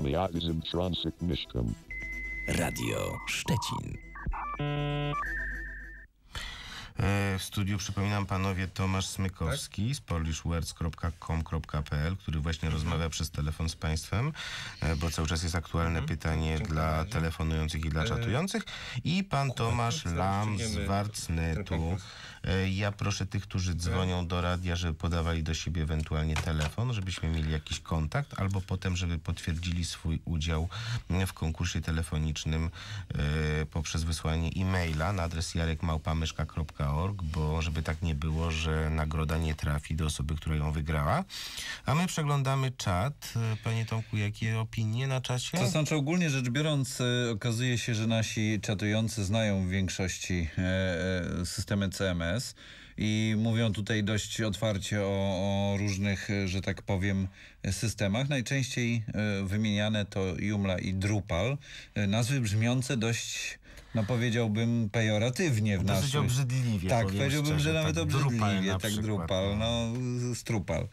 Liaison Transit Miszkom. Radio Szczecin. E, w studiu, przypominam panowie, Tomasz Smykowski tak? z polishwords.com.pl, który właśnie mhm. rozmawia przez telefon z państwem, e, bo cały czas jest aktualne mhm. pytanie Dziękuję dla bardzo. telefonujących i dla e, czatujących. I pan Tomasz Lam z Warcnetu. Ja proszę tych, którzy dzwonią do radia, żeby podawali do siebie ewentualnie telefon, żebyśmy mieli jakiś kontakt, albo potem, żeby potwierdzili swój udział w konkursie telefonicznym poprzez wysłanie e-maila na adres jarekmałpamyszka.com bo żeby tak nie było, że nagroda nie trafi do osoby, która ją wygrała. A my przeglądamy czat. Panie Tomku, jakie opinie na czasie? To znaczy ogólnie rzecz biorąc e, okazuje się, że nasi czatujący znają w większości e, e, systemy CMS i mówią tutaj dość otwarcie o, o różnych, że tak powiem, systemach. Najczęściej wymieniane to Joomla i Drupal. Nazwy brzmiące dość no powiedziałbym pejoratywnie w naszym... No, dosyć obrzydliwie. Tak, powiedziałbym, szczerze, że nawet tak obrzydliwie, tak przykład, drupal, no. no strupal.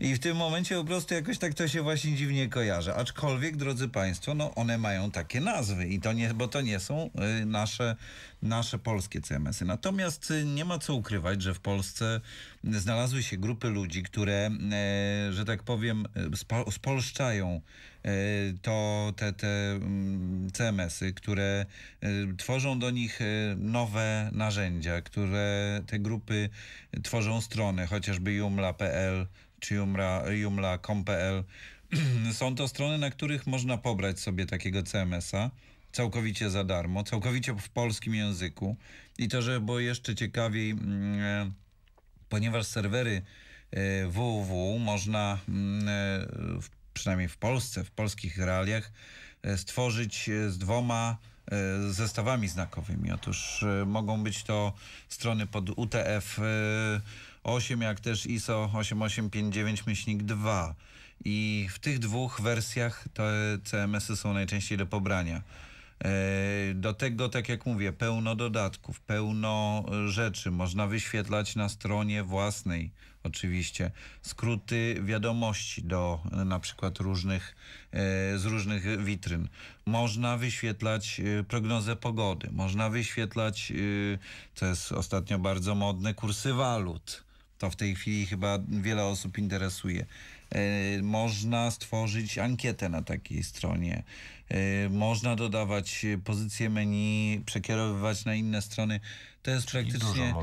I w tym momencie po prostu jakoś tak to się właśnie dziwnie kojarzy. Aczkolwiek, drodzy Państwo, no one mają takie nazwy, i to nie, bo to nie są y, nasze, nasze polskie CMS-y. Natomiast y, nie ma co ukrywać, że w Polsce znalazły się grupy ludzi, które, y, że tak powiem, spo, spolszczają to, te, te mm, CMS-y, które tworzą do nich y, nowe narzędzia, które te grupy tworzą strony, chociażby jumla.pl czy jumla.com.pl. Są to strony, na których można pobrać sobie takiego CMS-a całkowicie za darmo, całkowicie w polskim języku. I to, żeby było jeszcze ciekawiej, mm, e, ponieważ serwery www e, można mm, e, przynajmniej w Polsce, w polskich realiach stworzyć z dwoma E, zestawami znakowymi. Otóż e, mogą być to strony pod UTF 8, e, jak też ISO 8859 2. I w tych dwóch wersjach te CMS-y są najczęściej do pobrania. E, do tego, tak jak mówię, pełno dodatków, pełno e, rzeczy. Można wyświetlać na stronie własnej, oczywiście, skróty wiadomości do e, na przykład różnych, z różnych witryn. Można wyświetlać prognozę pogody, można wyświetlać, co jest ostatnio bardzo modne, kursy walut to w tej chwili chyba wiele osób interesuje. E, można stworzyć ankietę na takiej stronie. E, można dodawać pozycje menu, przekierowywać na inne strony. To jest Czyli praktycznie.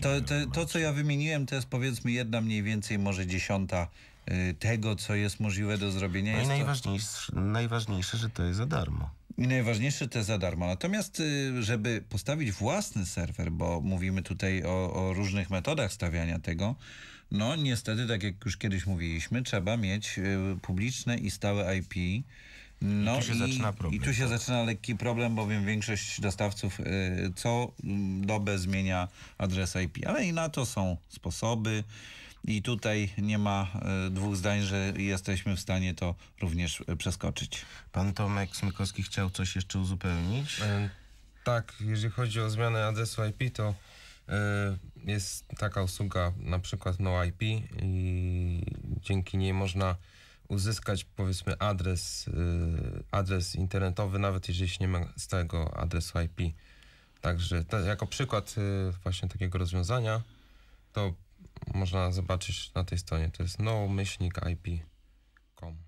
to, to, to, co ja wymieniłem, to jest powiedzmy jedna mniej więcej, może dziesiąta e, tego, co jest możliwe do zrobienia. No i najważniejsze, to... najważniejsze, że to jest za darmo. I najważniejsze te za darmo. Natomiast, y, żeby postawić własny serwer, bo mówimy tutaj o, o różnych metodach stawiania tego, no niestety, tak jak już kiedyś mówiliśmy, trzeba mieć y, publiczne i stałe IP. No I tu się i, zaczyna problem. I tu się tak? zaczyna lekki problem, bowiem większość dostawców y, co mm, dobę zmienia adres IP, ale i na to są sposoby. I tutaj nie ma e, dwóch zdań, że jesteśmy w stanie to również e, przeskoczyć. Pan Tomek Smykowski chciał coś jeszcze uzupełnić? E, tak, jeżeli chodzi o zmianę adresu IP, to jest taka usługa, na przykład NoIP i dzięki niej można uzyskać powiedzmy adres, adres internetowy, nawet jeżeli się nie ma stałego adresu IP. Także jako przykład właśnie takiego rozwiązania to można zobaczyć na tej stronie. To jest no-ip.com.